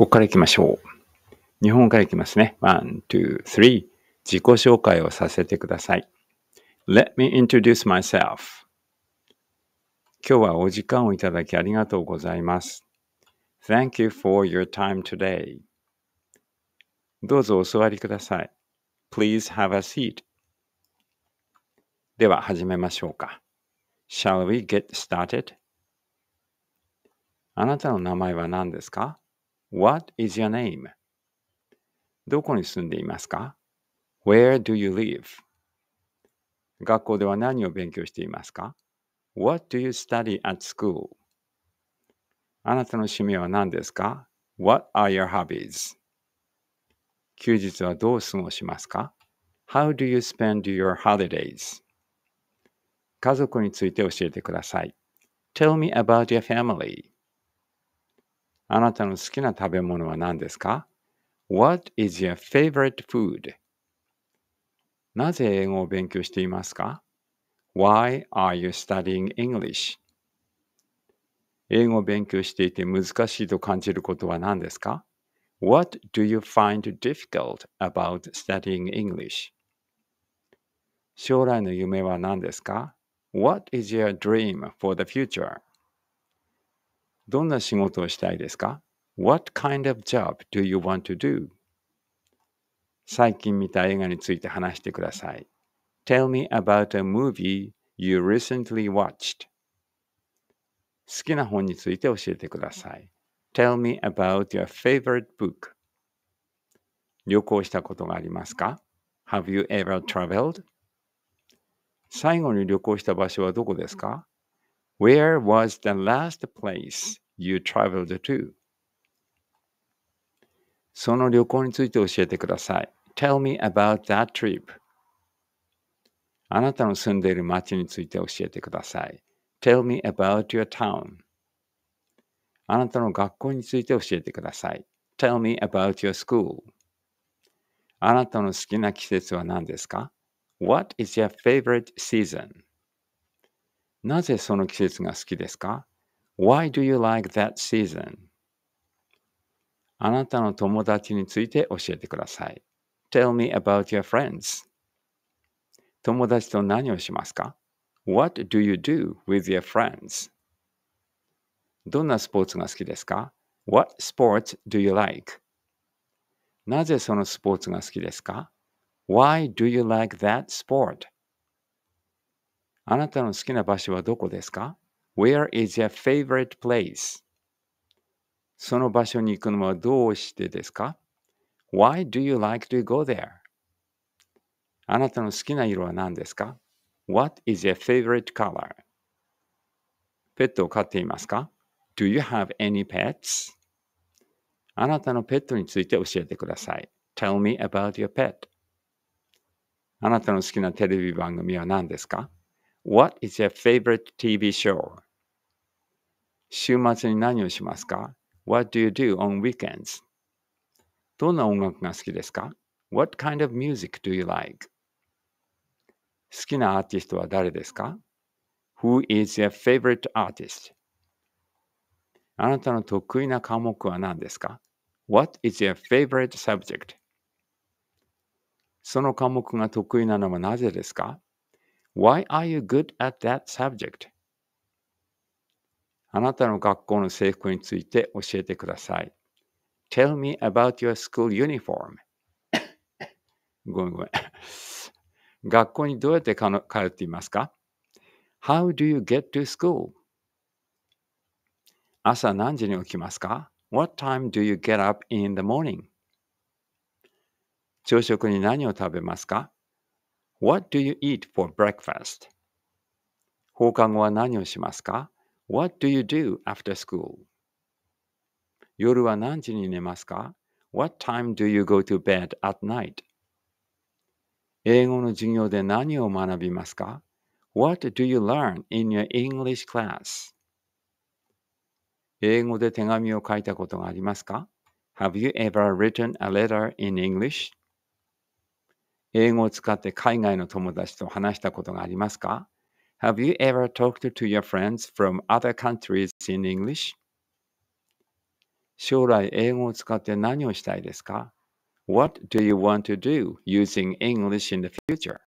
ここから行きましょう。日本から行きますね。1、2、3。自己紹介をさせてください。Let me introduce myself. 今日はお時間をいただきありがとうございます。Thank you for your time today. どうぞお座りください。Please have a seat. では始めましょうか。Shall we get started? あなたの名前は何ですか What is your name? どこに住んでいますか ?Where do you live? 学校では何を勉強していますか ?What do you study at school? あなたの趣味は何ですか ?What are your hobbies? 休日はどう過ごしますか ?How do you spend your holidays? 家族について教えてください。Tell me about your family. あなたの好きな食べ物は何ですか ?What is your favorite food? なぜ英語を勉強していますか ?Why are you studying English? 英語を勉強していて難しいと感じることは何ですか ?What do you find difficult about studying English? 将来の夢は何ですか ?What is your dream for the future? どんな仕事をしたいですか ?What kind of job do you want to do? 最近見た映画について話してください。Tell me about a movie you recently watched. 好きな本について教えてください。Tell me about your favorite book. 旅行したことがありますか ?Have you ever traveled? 最後に旅行した場所はどこですか Where was the last place you traveled to? その旅行について教えてください。Tell me about that trip. あなたの住んでいる町について教えてください。Tell me about your town. あなたの学校について教えてください。Tell me about your school. あなたの好きな季節は何ですか ?What is your favorite season? なぜその季節が好きですか ?Why do you like that season? あなたの友達について教えてください。Tell me about your friends. 友達と何をしますか ?What do you do with your friends? どんなスポーツが好きですか ?What sports do you like? なぜそのスポーツが好きですか ?Why do you like that sport? あなたの好きな場所はどこですか ?Where is your favorite place? その場所に行くのはどうしてですか ?Why do you like to go there? あなたの好きな色は何ですか ?What is your favorite color? ペットを飼っていますか ?Do you have any pets? あなたのペットについて教えてください。Tell me about your pet. あなたの好きなテレビ番組は何ですか What is your favorite TV show? 週末に何をしますか ?What do you do on weekends? どんな音楽が好きですか ?What kind of music do you like? 好きなアーティストは誰ですか ?Who is your favorite artist? あなたの得意な科目は何ですか ?What is your favorite subject? その科目が得意なのはなぜですか Why are you good at that subject? あなたの学校の制服について教えてください。Tell me about your school uniform. ごめんごめん。学校にどうやって通っていますか ?How do you get to school? 朝何時に起きますか ?What time do you get up in the morning? 朝食に何を食べますか What do you eat for breakfast? 放課後は何をしますか ?What do you do after school? 夜は何時に寝ますか ?What time do you go to bed at night? 英語の授業で何を学びますか ?What do you learn in your English class? 英語で手紙を書いたことがありますか ?Have you ever written a letter in English? 英語を使って海外の友達と話したことがありますか Have you ever talked to your friends from other countries in English? 将来英語を使って何をしたいですか What do you want to do using English in the future?